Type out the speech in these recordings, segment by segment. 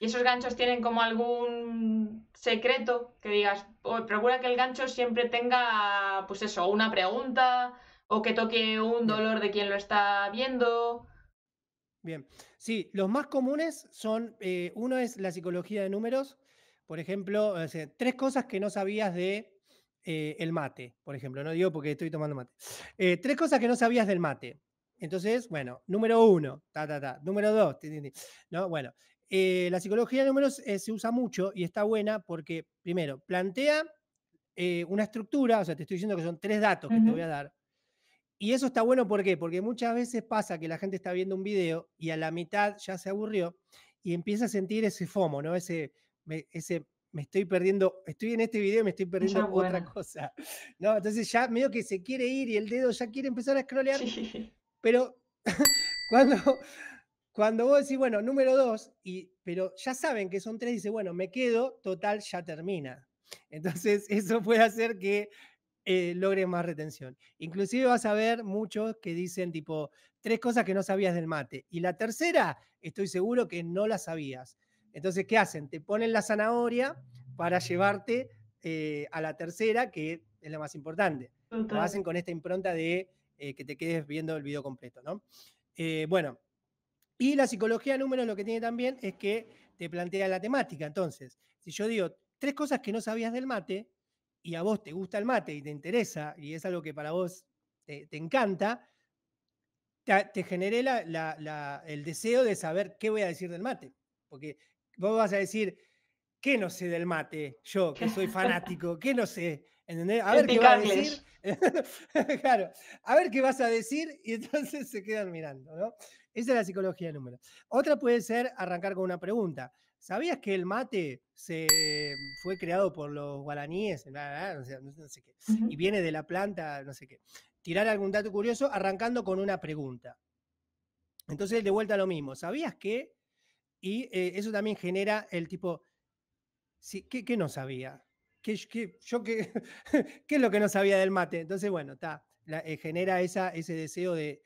¿Y esos ganchos tienen como algún secreto que digas, oh, procura que el gancho siempre tenga, pues eso, una pregunta o que toque un dolor de quien lo está viendo? Bien, sí, los más comunes son, eh, uno es la psicología de números, por ejemplo, tres cosas que no sabías de eh, el mate, por ejemplo, no digo porque estoy tomando mate, eh, tres cosas que no sabías del mate, entonces, bueno, número uno, ta, ta, ta. Número dos, ¿no? Bueno, eh, la psicología de números eh, se usa mucho y está buena porque, primero, plantea eh, una estructura, o sea, te estoy diciendo que son tres datos que te voy a dar. Y eso está bueno, ¿por Porque muchas veces pasa que la gente está viendo un video y a la mitad ya se aburrió y empieza a sentir ese FOMO, ¿no? Ese, me, ese, me estoy perdiendo, estoy en este video y me estoy perdiendo otra cosa. ¿No? Entonces ya medio que se quiere ir y el dedo ya quiere empezar a scrollear, sí. pero cuando cuando vos decís, bueno, número dos, y, pero ya saben que son tres, dice, bueno, me quedo, total, ya termina. Entonces, eso puede hacer que eh, logres más retención. Inclusive vas a ver muchos que dicen tipo, tres cosas que no sabías del mate. Y la tercera, estoy seguro que no la sabías. Entonces, ¿qué hacen? Te ponen la zanahoria para llevarte eh, a la tercera, que es la más importante. Lo hacen con esta impronta de eh, que te quedes viendo el video completo, ¿no? Eh, bueno, y la psicología número lo que tiene también es que te plantea la temática. Entonces, si yo digo tres cosas que no sabías del mate y a vos te gusta el mate y te interesa y es algo que para vos te, encanta, te, te generé el deseo de saber qué voy a decir del mate. Porque vos vas a decir, ¿qué no sé del mate? Yo, que soy fanático, ¿qué no sé? ¿Entendés? A ver qué vas a decir. claro, a ver qué vas a decir y entonces se quedan mirando, ¿no? Esa es la psicología del número. Otra puede ser arrancar con una pregunta. ¿Sabías que el mate se eh, fue creado por los guaraníes? No, sé, qué. Y viene de la planta, no sé qué. Tirar algún dato curioso arrancando con una pregunta. Entonces, de vuelta lo mismo. ¿Sabías que? Y eh, eso también genera el tipo, ¿qué, no sabía? ¿Qué, yo qué, es lo que no sabía del mate? Entonces, bueno, está, eh, genera esa, ese deseo de,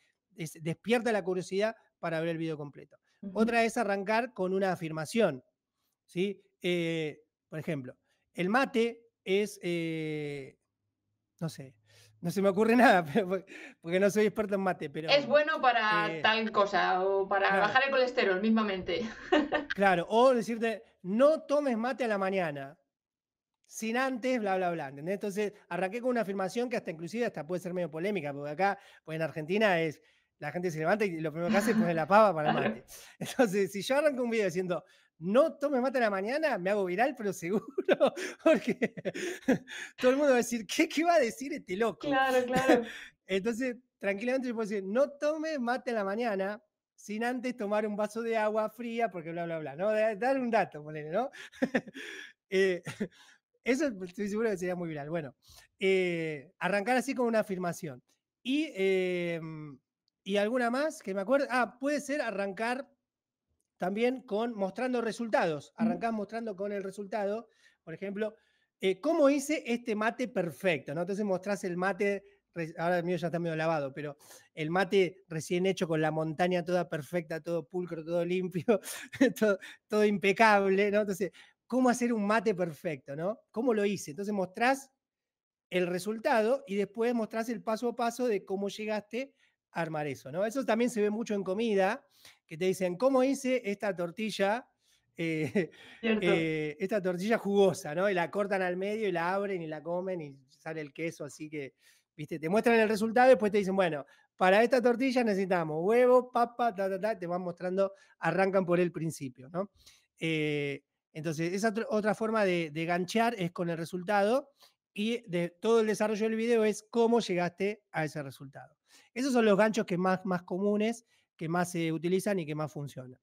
despierta la curiosidad para ver el video completo. Otra es arrancar con una afirmación. ¿sí? Eh, por ejemplo, el mate es, eh, no sé, no se me ocurre nada, porque no soy experto en mate, pero... Es bueno para eh, tal cosa, o para bajar el colesterol mismamente. claro, o decirte, no tomes mate a la mañana, sin antes, bla, bla, bla. Entonces, arranqué con una afirmación que hasta inclusive hasta puede ser medio polémica, porque acá, pues en Argentina es la gente se levanta y lo primero que hace es poner la pava para mate. Entonces, si yo arranco un video diciendo, no tome mate en la mañana, me hago viral, pero seguro, porque todo el mundo va a decir, ¿qué, qué va a decir este loco? Claro, claro. Entonces, tranquilamente yo puedo decir, no tome mate en la mañana, sin antes tomar un vaso de agua fría, porque bla, bla, bla, ¿no? Dar un dato, ponele, ¿no? Eh, eso estoy seguro que sería muy viral. Bueno, eh, arrancar así con una afirmación. Y em, y alguna más que me acuerdo. Ah, puede ser arrancar también con mostrando resultados. Arrancás mostrando con el resultado. Por ejemplo, eh, ¿cómo hice este mate perfecto? ¿no? Entonces mostrás el mate, ahora el mío ya está medio lavado, pero el mate recién hecho con la montaña toda perfecta, todo pulcro, todo limpio, todo, todo, impecable. ¿no? Entonces, ¿cómo hacer un mate perfecto? ¿no? ¿Cómo lo hice? Entonces mostrás el resultado y después mostrás el paso a paso de cómo llegaste armar eso, ¿no? Eso también se ve mucho en comida, que te dicen, ¿cómo hice esta tortilla? Eh, eh, esta tortilla jugosa, ¿no? Y la cortan al medio y la abren y la comen y sale el queso, así que, viste, te muestran el resultado y después te dicen, bueno, para esta tortilla necesitamos huevo, papa, ta, ta, ta, te van mostrando, arrancan por el principio, ¿no? Eh, entonces, esa otra forma de, de ganchar es con el resultado y de todo el desarrollo del video es cómo llegaste a ese resultado. Esos son los ganchos que más, más comunes, que más se utilizan y que más funcionan.